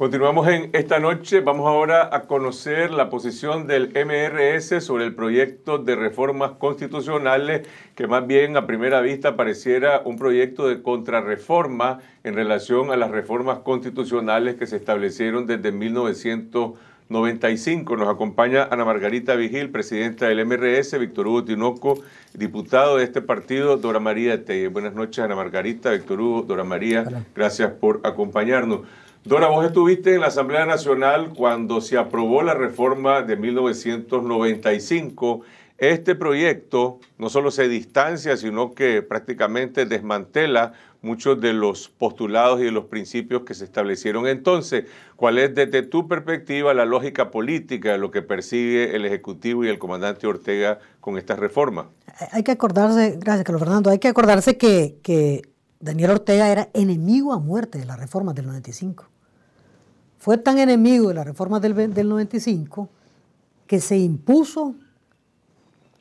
Continuamos en esta noche. Vamos ahora a conocer la posición del MRS sobre el proyecto de reformas constitucionales, que más bien a primera vista pareciera un proyecto de contrarreforma en relación a las reformas constitucionales que se establecieron desde 1995. Nos acompaña Ana Margarita Vigil, presidenta del MRS, Víctor Hugo Tinoco, diputado de este partido, Dora María Telle. Buenas noches, Ana Margarita, Víctor Hugo, Dora María. Gracias por acompañarnos. Dora, vos estuviste en la Asamblea Nacional cuando se aprobó la reforma de 1995. Este proyecto no solo se distancia, sino que prácticamente desmantela muchos de los postulados y de los principios que se establecieron entonces. ¿Cuál es desde tu perspectiva la lógica política de lo que persigue el Ejecutivo y el comandante Ortega con esta reforma? Hay que acordarse, gracias Carlos Fernando, hay que acordarse que, que Daniel Ortega era enemigo a muerte de las reformas del 95. Fue tan enemigo de las reformas del, 95 que se impuso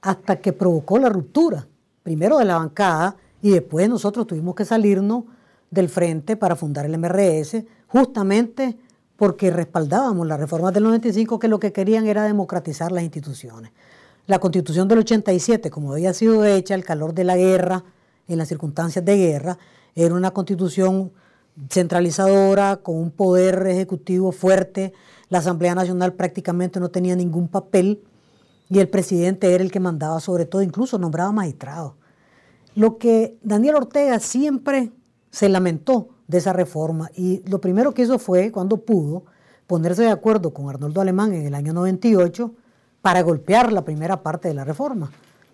hasta que provocó la ruptura, primero de la bancada y después nosotros tuvimos que salirnos del frente para fundar el MRS, justamente porque respaldábamos las reformas del 95 que lo que querían era democratizar las instituciones. La constitución del 87, como había sido hecha, el calor de la guerra, en las circunstancias de guerra. Era una constitución centralizadora, con un poder ejecutivo fuerte. La Asamblea Nacional prácticamente no tenía ningún papel y el presidente era el que mandaba sobre todo, incluso nombraba magistrados. Lo que Daniel Ortega siempre se lamentó de esa reforma y lo primero que hizo fue, cuando pudo, ponerse de acuerdo con Arnoldo Alemán en el año 98 para golpear la primera parte de la reforma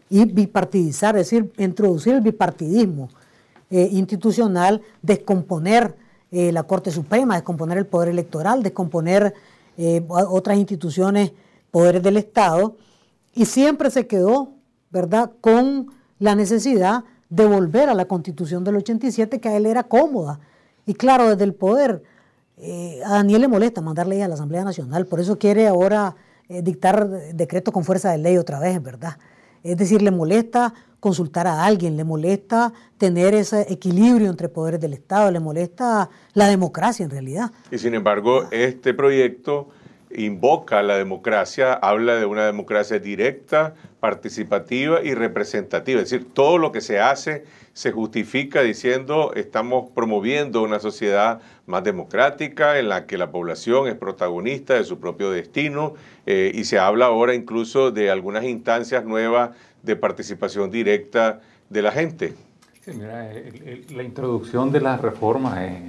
y bipartidizar, es decir, introducir el bipartidismo eh, institucional, descomponer eh, la Corte Suprema, descomponer el poder electoral, descomponer eh, otras instituciones, poderes del Estado, y siempre se quedó, ¿verdad?, con la necesidad de volver a la constitución del 87, que a él era cómoda. Y claro, desde el poder, a Daniel le molesta mandar leyes a la Asamblea Nacional, por eso quiere ahora dictar decreto con fuerza de ley otra vez, ¿verdad? Es decir, le molesta consultar a alguien, le molesta tener ese equilibrio entre poderes del Estado, le molesta la democracia en realidad. Y sin embargo, este proyecto invoca la democracia, habla de una democracia directa, participativa y representativa. Es decir, todo lo que se hace se justifica diciendo estamos promoviendo una sociedad más democrática en la que la población es protagonista de su propio destino eh, y se habla ahora incluso de algunas instancias nuevas de participación directa de la gente. mira, la introducción de las reformas, eh,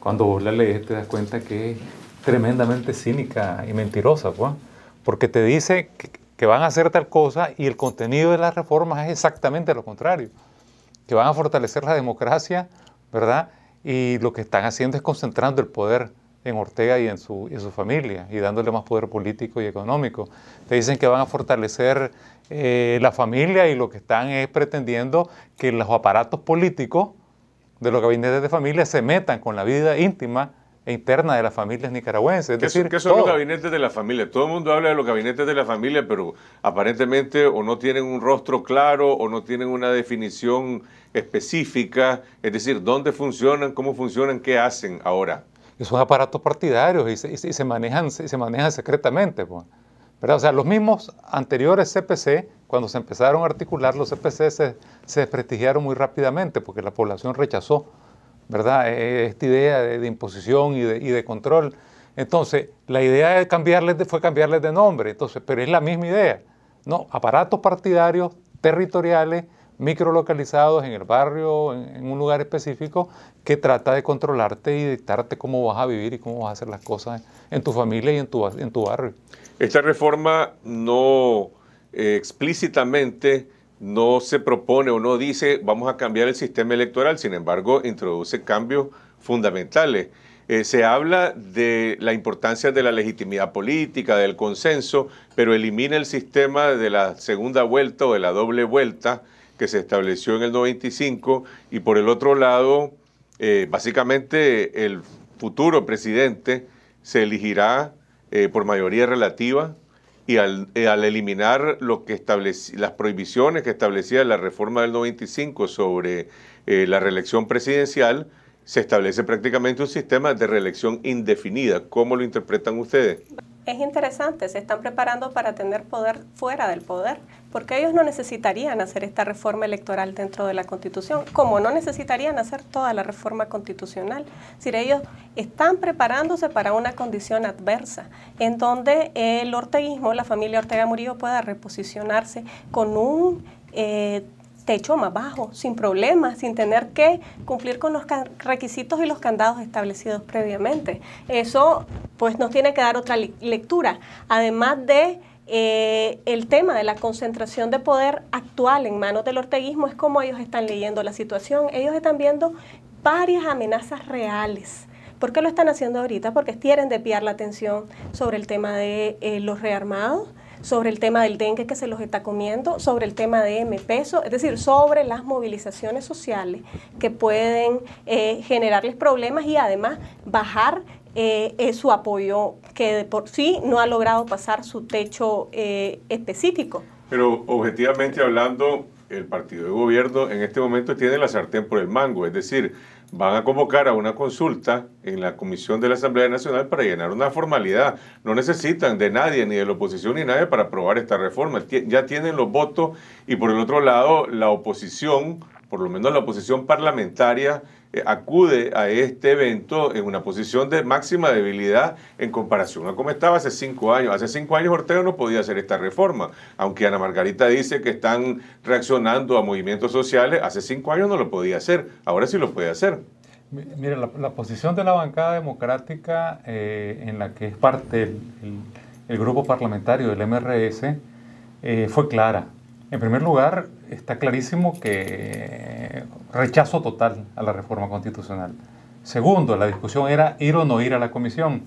cuando vos la lees te das cuenta que tremendamente cínica y mentirosa, porque te dice que, van a hacer tal cosa y el contenido de las reformas es exactamente lo contrario, que van a fortalecer la democracia, ¿verdad? Y lo que están haciendo es concentrando el poder en Ortega y en su, familia y dándole más poder político y económico. Te dicen que van a fortalecer eh, la familia y lo que están es pretendiendo que los aparatos políticos de los gabinetes de familia se metan con la vida íntima interna de las familias nicaragüenses. Es ¿Qué, decir, son los gabinetes de la familia? Todo el mundo habla de los gabinetes de la familia, pero aparentemente o no tienen un rostro claro o no tienen una definición específica, es decir, dónde funcionan, cómo funcionan, qué hacen ahora. Esos aparatos partidarios y se, se, manejan, se, manejan secretamente. Pues. O sea, los mismos anteriores CPC, cuando se empezaron a articular, los CPC se desprestigiaron muy rápidamente porque la población rechazó ¿verdad? E, e, esta idea de, imposición y de, control. Entonces, la idea de cambiarles fue cambiarles de nombre, entonces, pero es la misma idea, ¿no? Aparatos partidarios, territoriales, microlocalizados en el barrio, en, un lugar específico, que trata de controlarte y dictarte cómo vas a vivir y cómo vas a hacer las cosas en tu familia y en tu, en tu barrio. Esta reforma no eh, explícitamente no se propone o no dice vamos a cambiar el sistema electoral, sin embargo introduce cambios fundamentales. Eh, se habla de la importancia de la legitimidad política, del consenso, pero elimina el sistema de la segunda vuelta o de la doble vuelta que se estableció en el 95 y por el otro lado, eh, básicamente el futuro presidente se elegirá eh, por mayoría relativa y eh, al, eliminar lo que las prohibiciones que establecía la reforma del 95 sobre eh, la reelección presidencial, se establece prácticamente un sistema de reelección indefinida. ¿Cómo lo interpretan ustedes? es interesante, se están preparando para tener poder fuera del poder, porque ellos no necesitarían hacer esta reforma electoral dentro de la Constitución, como no necesitarían hacer toda la reforma constitucional. Es decir, ellos están preparándose para una condición adversa, en donde el orteguismo, la familia Ortega Murillo, pueda reposicionarse con un... Eh, techo más bajo, sin problemas, sin tener que cumplir con los requisitos y los candados establecidos previamente. Eso pues nos tiene que dar otra lectura, además de eh, el tema de la concentración de poder actual en manos del orteguismo es como ellos están leyendo la situación, ellos están viendo varias amenazas reales. ¿Por qué lo están haciendo ahorita? Porque quieren desviar la atención sobre el tema de eh, los rearmados, sobre el tema del dengue que se los está comiendo, sobre el tema de M peso, es decir, sobre las movilizaciones sociales que pueden eh, generarles problemas y además bajar eh, eh, su apoyo que de por sí no ha logrado pasar su techo específico. Pero objetivamente hablando, el partido de gobierno en este momento tiene la sartén por el mango, es decir, van a convocar a una consulta en la comisión de la Asamblea Nacional para llenar una formalidad. No necesitan de nadie, ni de la oposición, ni nadie para aprobar esta reforma. Ya tienen los votos y por el otro lado, la oposición, por lo menos la oposición parlamentaria, eh, acude a este evento en una posición de máxima debilidad en comparación a cómo estaba hace cinco años. Hace cinco años Ortega no podía hacer esta reforma, aunque Ana Margarita dice que están reaccionando a movimientos sociales, hace cinco años no lo podía hacer, ahora sí lo puede hacer. Mira, la, posición de la bancada democrática eh, en la que es parte el, grupo parlamentario del MRS eh, fue clara. En primer lugar, está clarísimo que rechazo total a la reforma constitucional. Segundo, la discusión era ir o no ir a la comisión.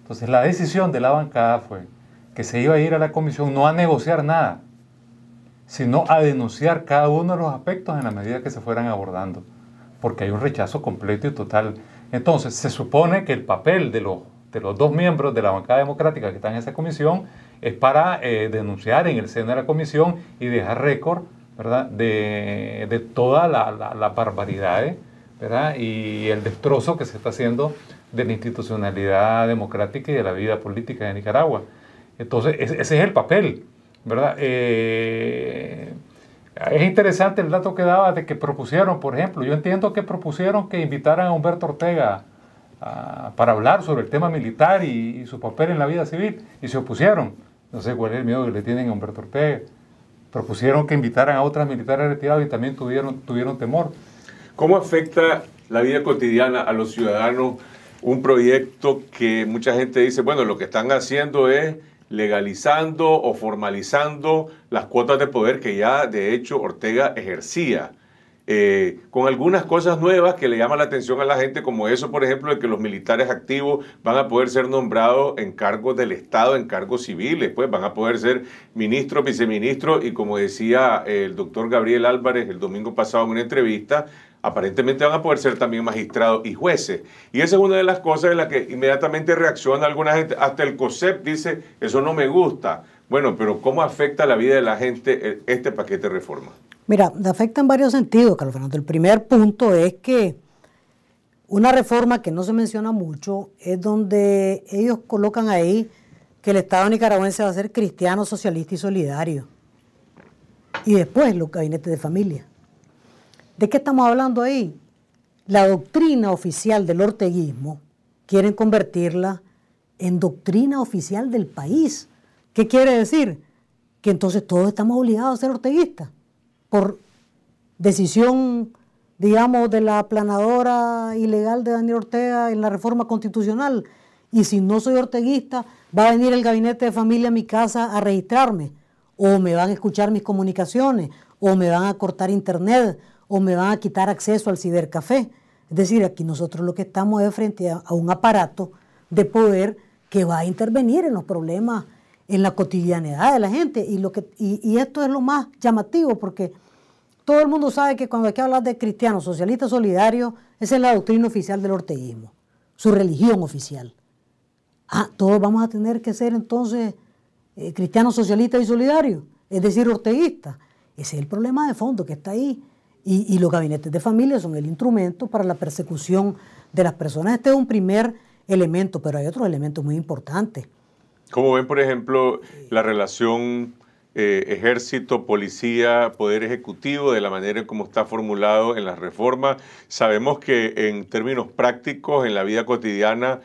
Entonces, la decisión de la bancada fue que se iba a ir a la comisión no a negociar nada, sino a denunciar cada uno de los aspectos en la medida que se fueran abordando, porque hay un rechazo completo y total. Entonces, se supone que el papel de los, de los dos miembros de la bancada democrática que están en esa comisión es para eh, denunciar en el seno de la comisión y dejar récord ¿verdad? De, todas las barbaridades y el destrozo que se está haciendo de la institucionalidad democrática y de la vida política de Nicaragua. Entonces, ese, es el papel, ¿verdad? Eh, es interesante el dato que daba de que propusieron, por ejemplo, yo entiendo que propusieron que invitaran a Humberto Ortega para hablar sobre el tema militar y su papel en la vida civil, y se opusieron. No sé cuál es el miedo que le tienen a Humberto Ortega. Propusieron que invitaran a otras militares retiradas y también tuvieron, tuvieron temor. ¿Cómo afecta la vida cotidiana a los ciudadanos un proyecto que mucha gente dice, bueno, lo que están haciendo es legalizando o formalizando las cuotas de poder que ya de hecho Ortega ejercía? Eh, con algunas cosas nuevas que le llaman la atención a la gente, como eso, por ejemplo, de que los militares activos van a poder ser nombrados en cargos del Estado, en cargos civiles, pues van a poder ser ministro, viceministro, y como decía eh, el doctor Gabriel Álvarez el domingo pasado en una entrevista, aparentemente van a poder ser también magistrados y jueces. Y esa es una de las cosas en las que inmediatamente reacciona alguna gente, hasta el COSEP dice, eso no me gusta. Bueno, pero ¿cómo afecta la vida de la gente eh, este paquete de reforma? Mira, afecta en varios sentidos, Carlos Fernando. El primer punto es que una reforma que no se menciona mucho es donde ellos colocan ahí que el Estado nicaragüense va a ser cristiano, socialista y solidario. Y después los gabinetes de familia. ¿De qué estamos hablando ahí? La doctrina oficial del orteguismo quieren convertirla en doctrina oficial del país. ¿Qué quiere decir? Que entonces todos estamos obligados a ser orteguistas por decisión, digamos, de la aplanadora ilegal de Daniel Ortega en la reforma constitucional. Y si no soy orteguista, va a venir el gabinete de familia a mi casa a registrarme, o me van a escuchar mis comunicaciones, o me van a cortar internet, o me van a quitar acceso al cibercafé. Es decir, aquí nosotros lo que estamos es frente a, un aparato de poder que va a intervenir en los problemas en la cotidianidad de la gente. Y, lo que, y, esto es lo más llamativo porque todo el mundo sabe que cuando hay que hablar de cristianos, socialistas, solidarios, esa es la doctrina oficial del orteguismo, su religión oficial. Ah, todos vamos a tener que ser entonces eh, cristianos, socialistas y solidarios, es decir, orteguistas. Ese es el problema de fondo que está ahí. Y, y, los gabinetes de familia son el instrumento para la persecución de las personas. Este es un primer elemento, pero hay otros elementos muy importantes. Como ven, por ejemplo, la relación eh, ejército, policía, poder ejecutivo, de la manera en como está formulado en las reformas. Sabemos que en términos prácticos, en la vida cotidiana,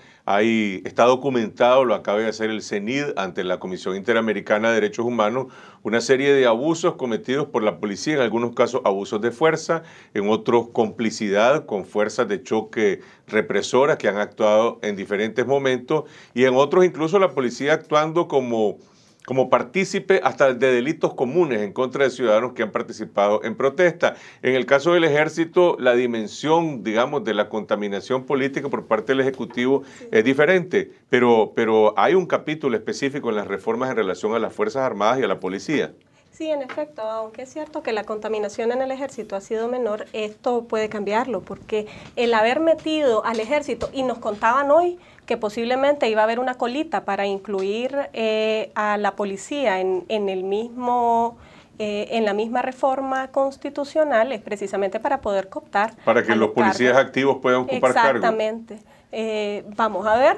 está documentado, lo acaba de hacer el CENID ante la Comisión Interamericana de Derechos Humanos, una serie de abusos cometidos por la policía, en algunos casos abusos de fuerza, en otros complicidad con fuerzas de choque represoras que han actuado en diferentes momentos y en otros incluso la policía actuando como como partícipe hasta de delitos comunes en contra de ciudadanos que han participado en protesta. En el caso del ejército, la dimensión, digamos, de la contaminación política por parte del Ejecutivo es diferente, pero, pero hay un capítulo específico en las reformas en relación a las Fuerzas Armadas y a la policía. Sí, en efecto, aunque es cierto que la contaminación en el ejército ha sido menor, esto puede cambiarlo, porque el haber metido al ejército, y nos contaban hoy que posiblemente iba a haber una colita para incluir eh, a la policía en, en el mismo... Eh, en la misma reforma constitucional es precisamente para poder cooptar. Para que los, policías activos puedan ocupar cargos. Exactamente. Eh, vamos a ver,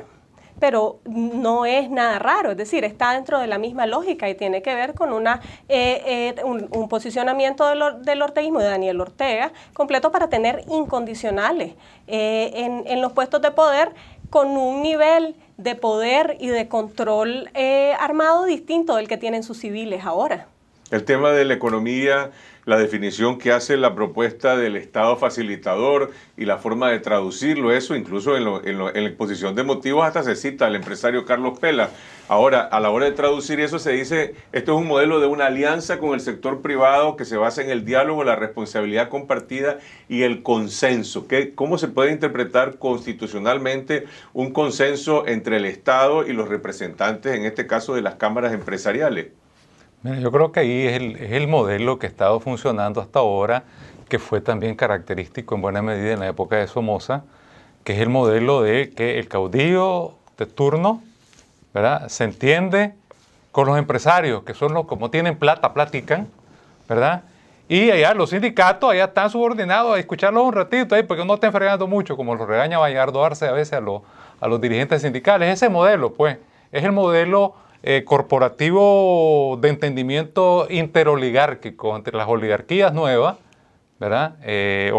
pero no es nada raro, es decir, está dentro de la misma lógica y tiene que ver con una, eh, eh, un, posicionamiento del, del, de Daniel Ortega completo para tener incondicionales eh, en, los puestos de poder con un nivel de poder y de control armado distinto del que tienen sus civiles ahora. El tema de la economía la definición que hace la propuesta del Estado facilitador y la forma de traducirlo, eso incluso en, la exposición de motivos hasta se cita al empresario Carlos Pela. Ahora, a la hora de traducir eso se dice, esto es un modelo de una alianza con el sector privado que se basa en el diálogo, la responsabilidad compartida y el consenso. ¿Cómo se puede interpretar constitucionalmente un consenso entre el Estado y los representantes, en este caso de las cámaras empresariales? yo creo que ahí es el, modelo que ha estado funcionando hasta ahora, que fue también característico en buena medida en la época de Somoza, que es el modelo de que el caudillo de turno ¿verdad? se entiende con los empresarios, que son los como tienen plata, platican, ¿verdad? Y allá los sindicatos, allá están subordinados a escucharlos un ratito ahí, porque no estén fregando mucho, como lo regaña Bayardo Arce a veces a, los, a los dirigentes sindicales. Ese modelo, pues, es el modelo eh, corporativo de entendimiento interoligárquico entre las oligarquías nuevas, ¿verdad? Eh,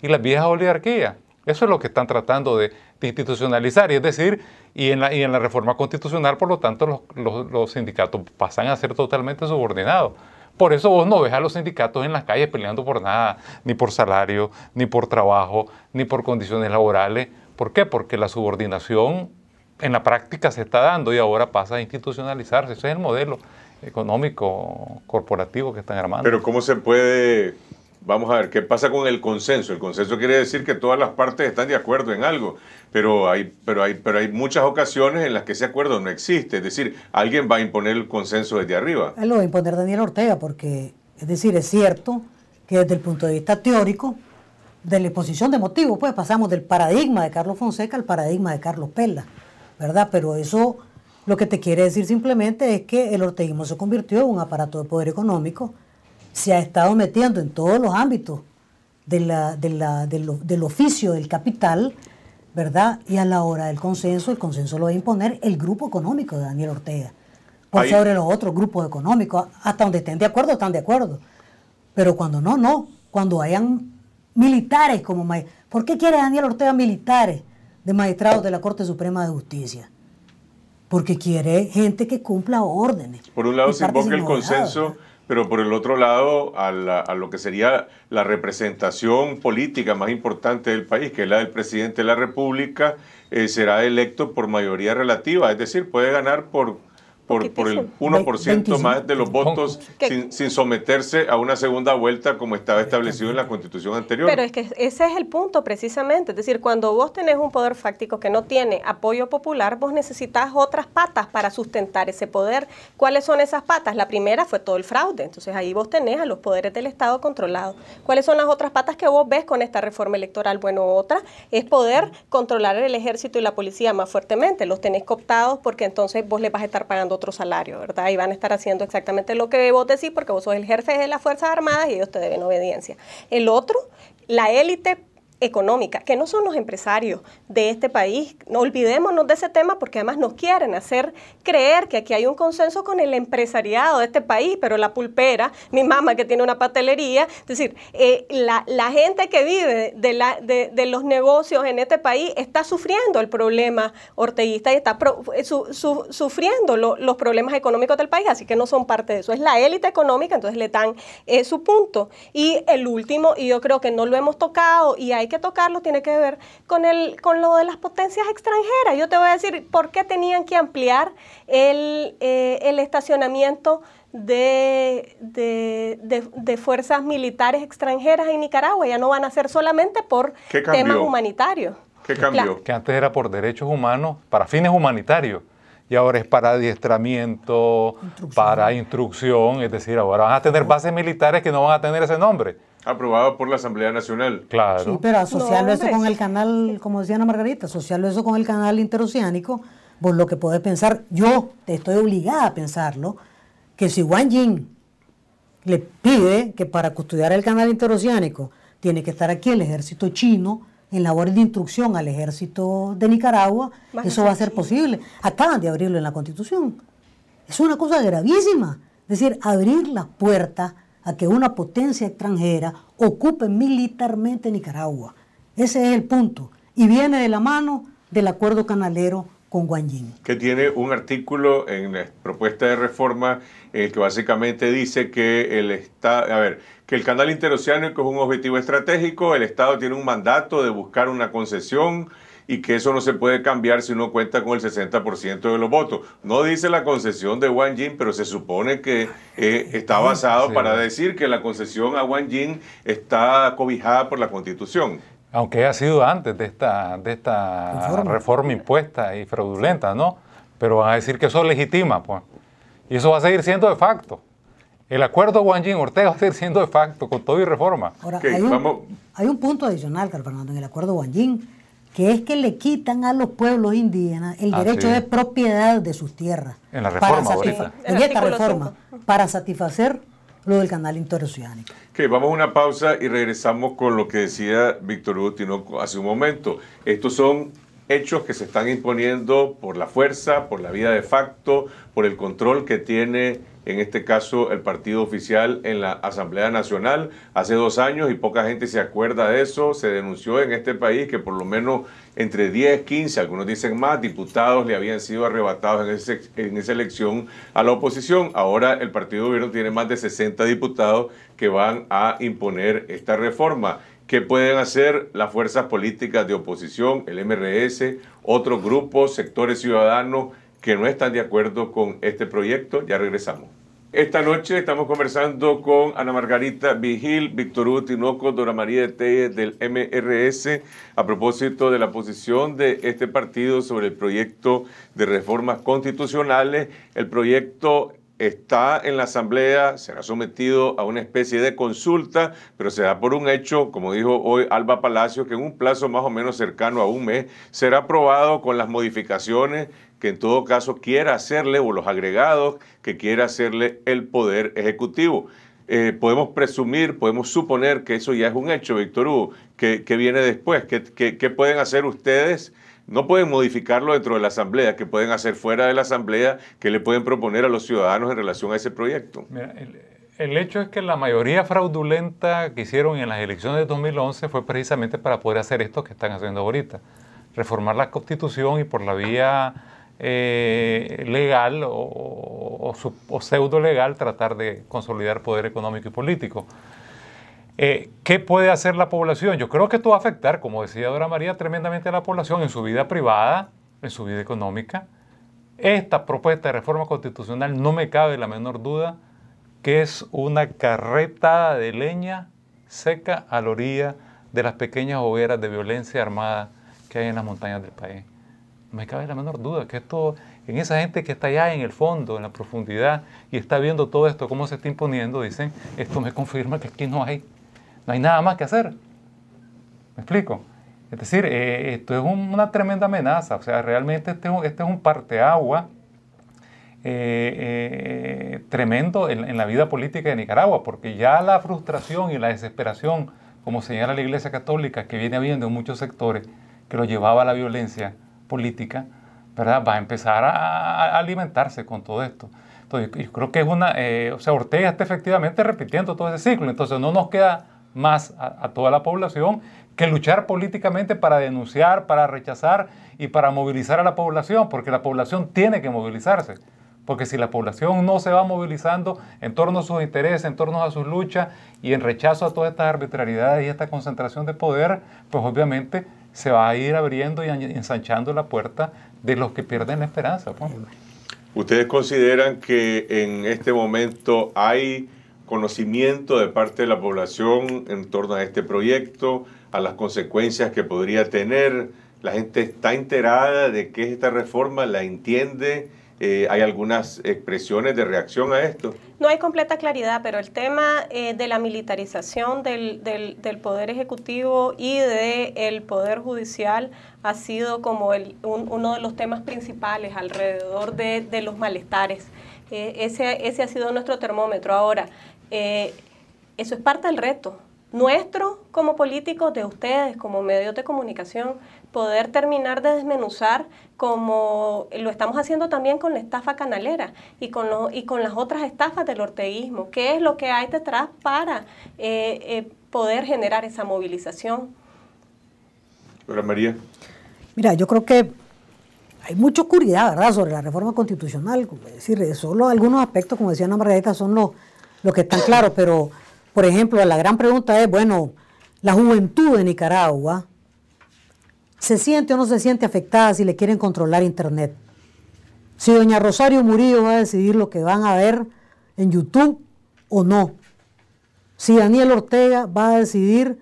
y las viejas oligarquías. Eso es lo que están tratando de, institucionalizar, y es decir, y en, la, reforma constitucional, por lo tanto, los, los, sindicatos pasan a ser totalmente subordinados. Por eso vos no ves a los sindicatos en las calles peleando por nada, ni por salario, ni por trabajo, ni por condiciones laborales. ¿Por qué? Porque la subordinación en la práctica se está dando y ahora pasa a institucionalizarse. Ese es el modelo económico corporativo que están armando. Pero ¿cómo se puede Vamos a ver, ¿qué pasa con el consenso? El consenso quiere decir que todas las partes están de acuerdo en algo, pero hay, pero hay, pero hay muchas ocasiones en las que ese acuerdo no existe. Es decir, alguien va a imponer el consenso desde arriba. Ah, lo va a imponer Daniel Ortega, porque, es decir, es cierto que desde el punto de vista teórico, de la exposición de motivos, pues pasamos del paradigma de Carlos Fonseca al paradigma de Carlos Pella. ¿verdad? Pero eso lo que te quiere decir simplemente es que el orteguismo se convirtió en un aparato de poder económico, se ha estado metiendo en todos los ámbitos de la, del oficio, del capital, ¿verdad? Y a la hora del consenso, el consenso lo va a imponer el grupo económico de Daniel Ortega, por sobre los otros grupos económicos, hasta donde estén de acuerdo, están de acuerdo. Pero cuando no, no, cuando hayan militares como... ¿Por qué quiere Daniel Ortega militares? de magistrados de la Corte Suprema de Justicia. Porque quiere gente que cumpla órdenes. Por un lado se invoca el consenso, pero por el otro lado a, lo que sería la representación política más importante del país, que es la del presidente de la República, eh, será electo por mayoría relativa, es decir, puede ganar por por, el 1% más de los votos sin, sin, someterse a una segunda vuelta como estaba establecido en la constitución anterior. Pero es que ese es el punto precisamente, es decir, cuando vos tenés un poder fáctico que no tiene apoyo popular, vos necesitas otras patas para sustentar ese poder. ¿Cuáles son esas patas? La primera fue todo el fraude, entonces ahí vos tenés a los poderes del Estado controlados. ¿Cuáles son las otras patas que vos ves con esta reforma electoral? Bueno, otra es poder controlar el ejército y la policía más fuertemente, los tenés cooptados porque entonces vos les vas a estar pagando otro salario, ¿verdad? Y van a estar haciendo exactamente lo que vos decís porque vos sos el jefe de las Fuerzas Armadas y ellos te deben obediencia. El otro, la élite económica, que no son los empresarios de este país. No olvidémonos de ese tema porque además nos quieren hacer creer que aquí hay un consenso con el empresariado de este país, pero la pulpera, mi mamá que tiene una pastelería, es decir, eh, la, gente que vive de, la, de, los negocios en este país está sufriendo el problema orteguista y está eh, sufriendo los problemas económicos del país, así que no son parte de eso. Es la élite económica, entonces le dan eh, su punto. Y el último, y yo creo que no lo hemos tocado y hay que tocarlo tiene que ver con, el, con lo de las potencias extranjeras. Yo te voy a decir por qué tenían que ampliar el, eh, el estacionamiento de, de, fuerzas militares extranjeras en Nicaragua. Ya no van a ser solamente por temas humanitarios. ¿Qué cambió? Que antes era por derechos humanos, para fines humanitarios y ahora es para adiestramiento, para instrucción, es decir, ahora van a tener bases militares que no van a tener ese nombre. Aprobado por la Asamblea Nacional. Claro. Sí, pero asociarlo eso con el canal, como decía Ana Margarita, asociarlo eso con el canal interoceánico, por lo que puedes pensar, yo te estoy obligada a pensarlo, que si Wang Jing le pide que para custodiar el canal interoceánico tiene que estar aquí el ejército chino en labores de instrucción al ejército de Nicaragua, eso va a ser posible. Acaban de abrirlo en la Constitución. Es una cosa gravísima. Es decir, abrir las puertas a que una potencia extranjera ocupe militarmente Nicaragua. Ese es el punto. Y viene de la mano del acuerdo canalero con Guanyin. Que tiene un artículo en la propuesta de reforma el eh, que básicamente dice que el a ver, que el canal interoceánico es un objetivo estratégico, el Estado tiene un mandato de buscar una concesión y que eso no se puede cambiar si uno cuenta con el 60% de los votos. No dice la concesión de Wang Jin, pero se supone que eh, está basado para decir que la concesión a Wang Jin está cobijada por la Constitución. Aunque ha sido antes de esta, de esta reforma. impuesta y fraudulenta, ¿no? Pero van a decir que eso es legitima, pues. Y eso va a seguir siendo de facto. El acuerdo Wang Jin Ortega va a seguir siendo de facto con todo y reforma. Ahora, hay, un, hay, un, punto adicional, Carlos Fernando, en el acuerdo Wang Jin que es que le quitan a los pueblos indígenas el derecho de propiedad de sus tierras. En la reforma, ahorita. En, esta reforma, para satisfacer lo del canal interoceánico. Que vamos a una pausa y regresamos con lo que decía Víctor Hugo Tinoco hace un momento. Estos son hechos que se están imponiendo por la fuerza, por la vida de facto, por el control que tiene en este caso el partido oficial en la Asamblea Nacional hace dos años y poca gente se acuerda de eso. Se denunció en este país que por lo menos entre 10, 15, algunos dicen más, diputados le habían sido arrebatados en, en esa elección a la oposición. Ahora el partido de gobierno tiene más de 60 diputados que van a imponer esta reforma. ¿Qué pueden hacer las fuerzas políticas de oposición, el MRS, otros grupos, sectores ciudadanos? que no están de acuerdo con este proyecto. Ya regresamos. Esta noche estamos conversando con Ana Margarita Vigil, Víctor Utinoco, Dora María de Telles del MRS a propósito de la posición de este partido sobre el proyecto de reformas constitucionales. El proyecto está en la Asamblea, será sometido a una especie de consulta, pero se da por un hecho, como dijo hoy Alba Palacio, que en un plazo más o menos cercano a un mes será aprobado con las modificaciones que en todo caso quiera hacerle o los agregados que quiera hacerle el Poder Ejecutivo. Eh, podemos presumir, podemos suponer que eso ya es un hecho, Víctor Hugo, ¿Qué viene después, ¿Qué, pueden hacer ustedes no pueden modificarlo dentro de la Asamblea, ¿Qué pueden hacer fuera de la Asamblea, ¿Qué le pueden proponer a los ciudadanos en relación a ese proyecto. el, hecho es que la mayoría fraudulenta que hicieron en las elecciones de 2011 fue precisamente para poder hacer esto que están haciendo ahorita, reformar la Constitución y por la vía eh, legal o, o, pseudo legal tratar de consolidar poder económico y político. Eh, ¿Qué puede hacer la población? Yo creo que esto va a afectar, como decía Dora María, tremendamente a la población en su vida privada, en su vida económica. Esta propuesta de reforma constitucional no me cabe la menor duda que es una carretada de leña seca a la orilla de las pequeñas hogueras de violencia armada que hay en las montañas del país me cabe la menor duda que esto, en esa gente que está allá en el fondo, en la profundidad, y está viendo todo esto, cómo se está imponiendo, dicen, esto me confirma que aquí no hay, no hay nada más que hacer. ¿Me explico? Es decir, eh, esto es una tremenda amenaza, o sea, realmente este, es un este parteagua eh, eh, tremendo en, en la vida política de Nicaragua, porque ya la frustración y la desesperación, como señala la Iglesia Católica, que viene habiendo en muchos sectores, que lo llevaba a la violencia, política, ¿verdad? Va a empezar a, alimentarse con todo esto. Entonces, yo, creo que es una, eh, o sea, Ortega está efectivamente repitiendo todo ese ciclo, entonces no nos queda más a, a toda la población que luchar políticamente para denunciar, para rechazar y para movilizar a la población, porque la población tiene que movilizarse. Porque si la población no se va movilizando en torno a sus intereses, en torno a sus luchas y en rechazo a todas estas arbitrariedades y esta concentración de poder, pues obviamente se va a ir abriendo y ensanchando la puerta de los que pierden la esperanza. Pues. ¿Ustedes consideran que en este momento hay conocimiento de parte de la población en torno a este proyecto, a las consecuencias que podría tener? ¿La gente está enterada de qué es esta reforma? ¿La entiende? Eh, ¿Hay algunas expresiones de reacción a esto? No hay completa claridad, pero el tema eh, de la militarización del, del, Poder Ejecutivo y del Poder Judicial ha sido como el, uno de los temas principales alrededor de, los malestares. Eh, ese, ese ha sido nuestro termómetro. Ahora, eh, eso es parte del reto nuestro como políticos, de ustedes como medios de comunicación poder terminar de desmenuzar como lo estamos haciendo también con la estafa canalera y con, y con las otras estafas del orteguismo. ¿Qué es lo que hay detrás para eh, eh, poder generar esa movilización? Hola María. Mira, yo creo que hay mucha oscuridad, ¿verdad?, sobre la reforma constitucional. Es decir, solo algunos aspectos, como decía Ana Margarita, son los que están claros, pero, por ejemplo, la gran pregunta es, bueno, la juventud de Nicaragua, se siente o no se siente afectada si le quieren controlar Internet. Si doña Rosario Murillo va a decidir lo que van a ver en YouTube o no. Si Daniel Ortega va a decidir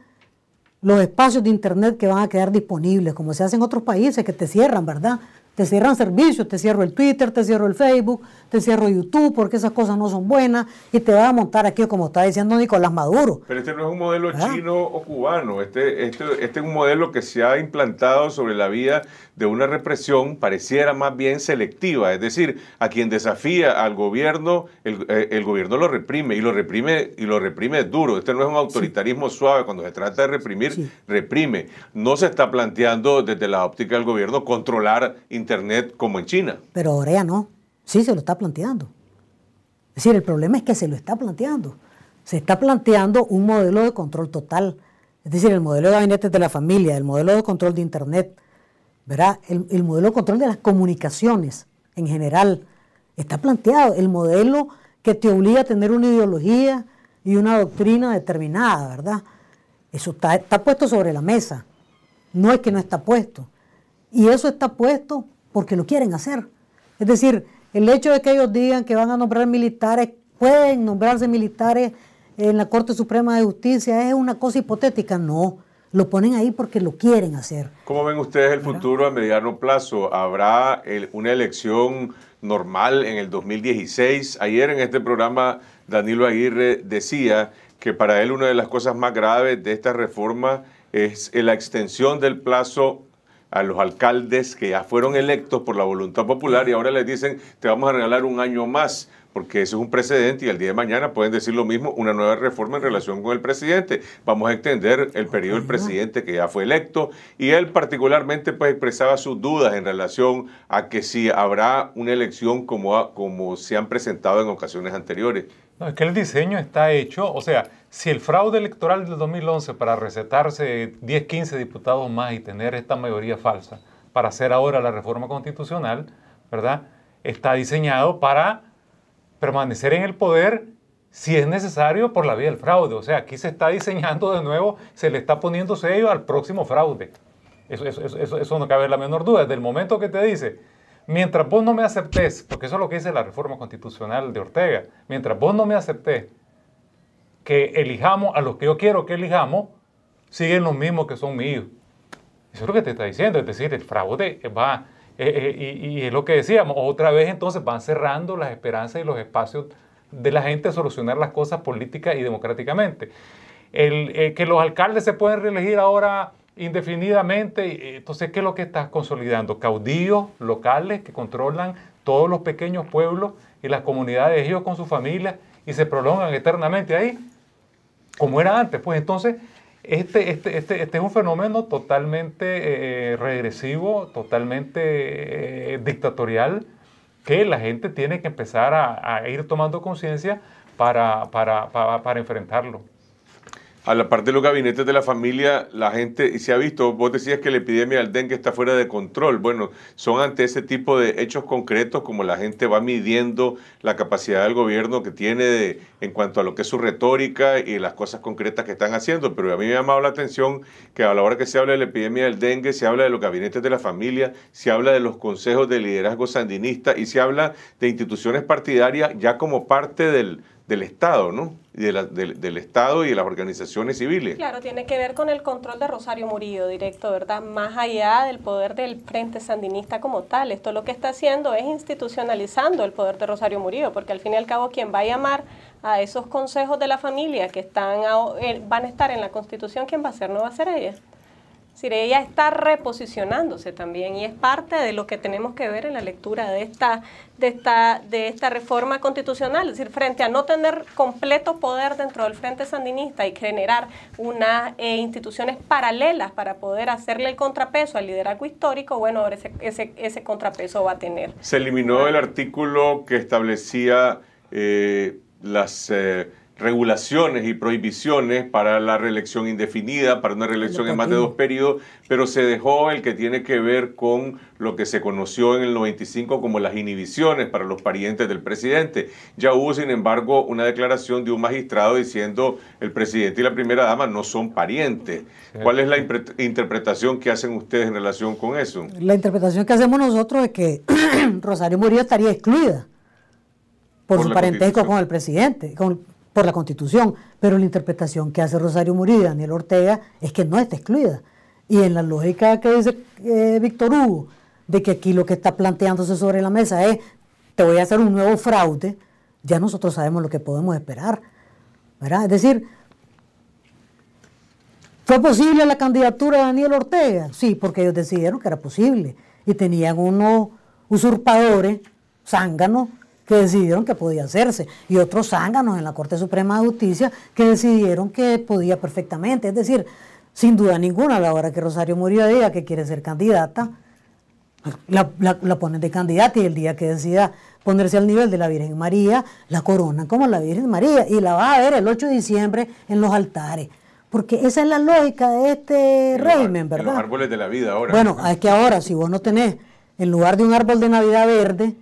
los espacios de Internet que van a quedar disponibles, como se hace en otros países que te cierran, ¿verdad? Te cierran servicios, te cierro el Twitter, te cierro el Facebook, te cierro YouTube, porque esas cosas no son buenas, y te vas a montar aquí, como está diciendo Nicolás Maduro. Pero este no es un modelo chino o cubano, este, este, este, es un modelo que se ha implantado sobre la vía de una represión, pareciera más bien selectiva, es decir, a quien desafía al gobierno, el, eh, gobierno lo reprime, y lo reprime, y lo reprime duro. Este no es un autoritarismo suave, cuando se trata de reprimir, reprime. No se está planteando desde la óptica del gobierno controlar Internet como en China. Pero Orea no, sí se lo está planteando. Es decir, el problema es que se lo está planteando. Se está planteando un modelo de control total. Es decir, el modelo de gabinetes de la familia, el modelo de control de Internet, ¿verdad? El, modelo de control de las comunicaciones en general. Está planteado el modelo que te obliga a tener una ideología y una doctrina determinada, ¿verdad? Eso está, está puesto sobre la mesa. No es que no está puesto. Y eso está puesto porque lo quieren hacer. Es decir, el hecho de que ellos digan que van a nombrar militares, pueden nombrarse militares en la Corte Suprema de Justicia, es una cosa hipotética, no. Lo ponen ahí porque lo quieren hacer. ¿Cómo ven ustedes el futuro a mediano plazo? ¿Habrá una elección normal en el 2016? Ayer en este programa Danilo Aguirre decía que para él una de las cosas más graves de esta reforma es la extensión del plazo a los alcaldes que ya fueron electos por la voluntad popular y ahora les dicen, te vamos a regalar un año más, porque eso es un precedente y el día de mañana pueden decir lo mismo, una nueva reforma en relación con el presidente. Vamos a extender el periodo del presidente que ya fue electo y él particularmente pues expresaba sus dudas en relación a que si habrá una elección como, como se han presentado en ocasiones anteriores. No, es que el diseño está hecho, o sea, si el fraude electoral del 2011 para recetarse 10, 15 diputados más y tener esta mayoría falsa para hacer ahora la reforma constitucional, ¿verdad? Está diseñado para permanecer en el poder si es necesario por la vía del fraude. O sea, aquí se está diseñando de nuevo, se le está poniendo sello al próximo fraude. Eso, eso no cabe la menor duda. Desde el momento que te dice, mientras vos no me aceptes, porque eso es lo que dice la reforma constitucional de Ortega, mientras vos no me aceptes, que elijamos a los que yo quiero que elijamos, siguen los mismos que son míos. Eso es lo que te está diciendo, es decir, el fraude eh, va, eh, eh, y, es lo que decíamos, otra vez entonces van cerrando las esperanzas y los espacios de la gente a solucionar las cosas políticas y democráticamente. El, que los alcaldes se pueden reelegir ahora indefinidamente. Eh, entonces, ¿qué es lo que estás consolidando? Caudillos locales que controlan todos los pequeños pueblos y las comunidades, ellos con sus familias, y se prolongan eternamente ahí, como era antes. Pues entonces, este, este, este, este es un fenómeno totalmente eh, eh, regresivo, totalmente dictatorial, que la gente tiene que empezar a, ir tomando conciencia para, para enfrentarlo a la parte de los gabinetes de la familia, la gente, y se ha visto, vos decías que la epidemia del dengue está fuera de control. Bueno, son ante ese tipo de hechos concretos como la gente va midiendo la capacidad del gobierno que tiene en cuanto a lo que es su retórica y las cosas concretas que están haciendo. Pero a mí me ha llamado la atención que a la hora que se habla de la epidemia del dengue, se habla de los gabinetes de la familia, se habla de los consejos de liderazgo sandinista y se habla de instituciones partidarias ya como parte del del Estado, ¿no? Y de del, del, Estado y de las organizaciones civiles. Claro, tiene que ver con el control de Rosario Murillo directo, ¿verdad? Más allá del poder del Frente Sandinista como tal. Esto lo que está haciendo es institucionalizando el poder de Rosario Murillo, porque al fin y al cabo quien va a llamar a esos consejos de la familia que están eh, van a estar en la Constitución, ¿quién va a ser? No va a ser ella decir, ella está reposicionándose también y es parte de lo que tenemos que ver en la lectura de esta, de esta, de esta reforma constitucional. Es decir, frente a no tener completo poder dentro del Frente Sandinista y generar unas eh, instituciones paralelas para poder hacerle el contrapeso al liderazgo histórico, bueno, ese, ese, ese contrapeso va a tener. Se eliminó el artículo que establecía eh, las... Eh, regulaciones y prohibiciones para la reelección indefinida, para una reelección en más de dos periodos, pero se dejó el que tiene que ver con lo que se conoció en el 95 como las inhibiciones para los parientes del presidente. Ya hubo, sin embargo, una declaración de un magistrado diciendo el presidente y la primera dama no son parientes. ¿Cuál es la interpretación que hacen ustedes en relación con eso? La interpretación que hacemos nosotros es que Rosario Murillo estaría excluida por, su parentesco con el presidente, por la Constitución, pero la interpretación que hace Rosario Murillo y Daniel Ortega es que no está excluida. Y en la lógica que dice eh, Víctor Hugo, de que aquí lo que está planteándose sobre la mesa es, te voy a hacer un nuevo fraude, ya nosotros sabemos lo que podemos esperar. Es decir, ¿fue posible la candidatura de Daniel Ortega? Sí, porque ellos decidieron que era posible y tenían unos usurpadores, zánganos, que decidieron que podía hacerse, y otros zánganos en la Corte Suprema de Justicia que decidieron que podía perfectamente. Es decir, sin duda ninguna, a la hora que Rosario Murillo diga que quiere ser candidata, la, pone ponen de candidata y el día que decida ponerse al nivel de la Virgen María, la corona como la Virgen María y la va a ver el 8 de diciembre en los altares. Porque esa es la lógica de este régimen, ¿verdad? los árboles de la vida ahora. Bueno, es que ahora, si vos no tenés, en lugar de un árbol de Navidad verde,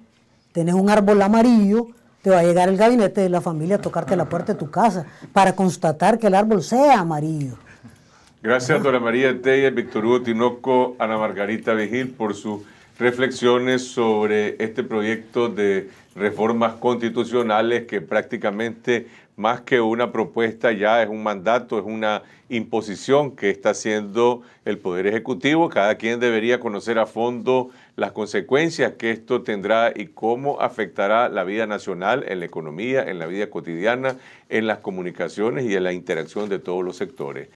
tenés un árbol amarillo, te va a llegar el gabinete de la familia a tocarte la puerta de tu casa para constatar que el árbol sea amarillo. Gracias, Dora María Tella, Víctor Hugo Tinoco, Ana Margarita Vigil por sus reflexiones sobre este proyecto de reformas constitucionales que prácticamente más que una propuesta ya es un mandato, es una imposición que está haciendo el Poder Ejecutivo. Cada quien debería conocer a fondo las consecuencias que esto tendrá y cómo afectará la vida nacional, en la economía, en la vida cotidiana, en las comunicaciones y en la interacción de todos los sectores.